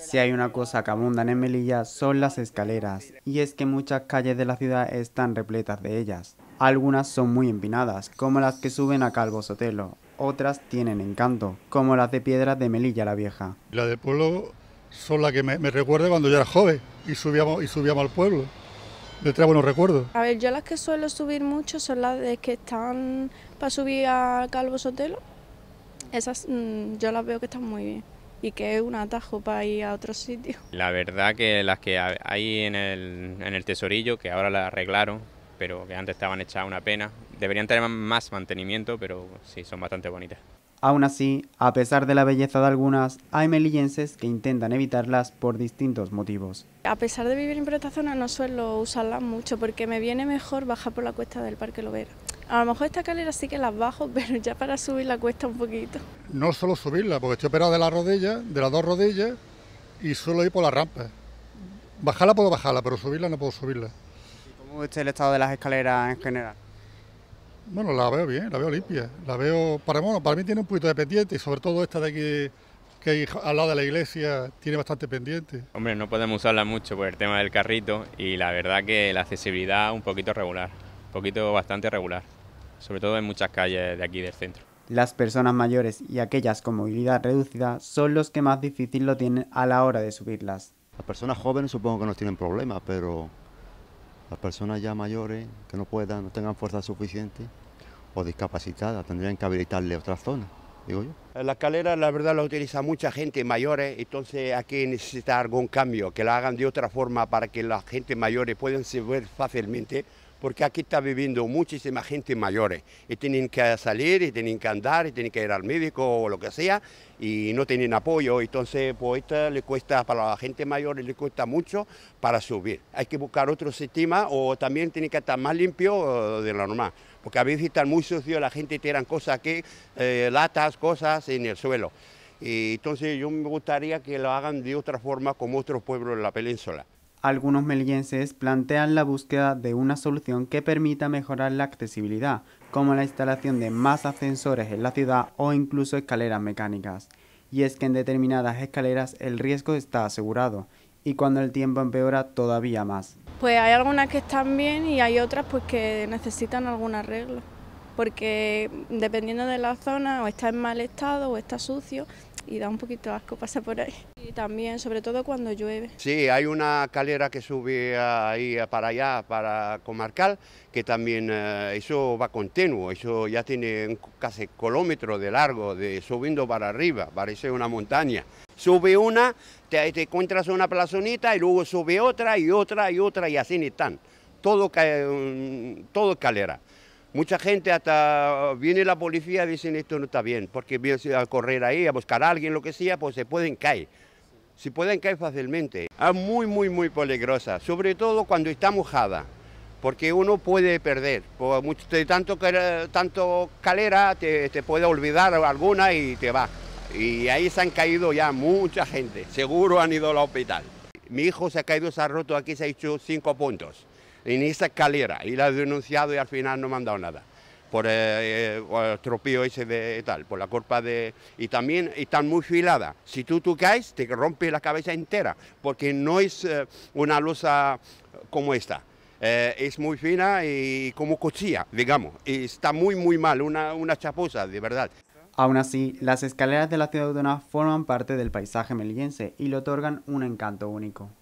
Si hay una cosa que abundan en Melilla son las escaleras, y es que muchas calles de la ciudad están repletas de ellas. Algunas son muy empinadas, como las que suben a Calvo Sotelo. Otras tienen encanto, como las de piedra de Melilla la Vieja. La del pueblo son las que me, me cuando yo era joven y subíamos, y subíamos al pueblo. De trae buenos recuerdos. A ver, yo las que suelo subir mucho son las que están para subir a Calvo Sotelo. Esas mm, yo las veo que están muy bien y que es un atajo para ir a otro sitio. La verdad que las que hay en el, tesorillo, que ahora las arreglaron, pero que antes estaban hechas una pena, deberían tener más mantenimiento, pero sí, son bastante bonitas. Aún así, a pesar de la belleza de algunas, hay melillenses que intentan evitarlas por distintos motivos. A pesar de vivir en esta zona, no suelo usarlas mucho porque me viene mejor bajar por la cuesta del Parque Lovera. A lo mejor esta escalera sí que las bajo, pero ya para subirla cuesta un poquito. No solo subirla, porque estoy operado de la rodilla, de las dos rodillas, y suelo ir por las rampas. Bajarla puedo bajarla, pero subirla no puedo subirla. ¿Y ¿Cómo está el estado de las escaleras en general? Bueno, la veo bien, la veo limpia. La veo, para, mí tiene un poquito de pendiente, y sobre todo esta de aquí que hay al lado de la iglesia tiene bastante pendiente. Hombre, no podemos usarla mucho por el tema del carrito y la verdad que la accesibilidad un poquito regular, un poquito bastante regular sobre todo en muchas calles de aquí del centro. Las personas mayores y aquellas con movilidad reducida son los que más difícil lo tienen a la hora de subirlas. Las personas jóvenes supongo que no tienen problemas, pero las personas ya mayores que no puedan, no tengan fuerza suficiente o discapacitadas, tendrían que habilitarle otras zonas, digo yo. La escalera la verdad la utiliza mucha gente mayor... ¿eh? entonces aquí necesita algún cambio, que la hagan de otra forma para que la gente mayores puedan subir fácilmente porque aquí está viviendo muchísima gente mayor, y tienen que salir y tienen que andar y tienen que ir al médico o lo que sea y no tienen apoyo, entonces pues esto le cuesta para la gente mayor le cuesta mucho para subir. Hay que buscar otro sistema o también tiene que estar más limpio eh, de lo normal, porque a veces están muy sucios, la gente tiran cosas aquí... Eh, latas, cosas en el suelo. Y entonces yo me gustaría que lo hagan de otra forma como otros pueblos de la península. Algunos melienses plantean la búsqueda de una solución que permita mejorar la accesibilidad, como la instalación de más ascensores en la ciudad o incluso escaleras mecánicas. Y es que en determinadas escaleras el riesgo está asegurado y cuando el tiempo empeora todavía más. Pues hay algunas que están bien y hay otras pues que necesitan alguna regla porque dependiendo de la zona o está en mal estado o está sucio y da un poquito asco pasar por ahí. Y también, sobre todo cuando llueve. Sí, hay una calera que sube ahí para allá, para Comarcal, que también eh, eso va continuo, eso ya tiene casi kilómetros de largo, de subiendo para arriba, parece una montaña. Sube una, te, encuentras una plazonita y luego sube otra y otra y otra y así ni están. Todo, mm, todo calera. Mucha gente hasta viene la policía y dicen esto no está bien, porque viene a correr ahí, a buscar a alguien, lo que sea, pues se pueden caer. Se pueden caer fácilmente. Es muy, muy, muy peligrosa, sobre todo cuando está mojada, porque uno puede perder. Por tanto, tanto calera te, te puede olvidar alguna y te va. Y ahí se han caído ya mucha gente, seguro han ido al hospital. Mi hijo se ha caído, se ha roto aquí, se ha hecho cinco puntos en esa escalera y la he denunciado y al final no me han dado nada por el eh, eh, tropío ese de tal, por la culpa de... Y también están muy filadas. Si tú, tú caes, te rompe la cabeza entera, porque no es eh, una losa como esta. es muy fina y como cochilla, digamos. Y está muy, muy mal, una, una chaposa, de verdad. Aún así, las escaleras de la ciudad de autónoma forman parte del paisaje meliense y le otorgan un encanto único.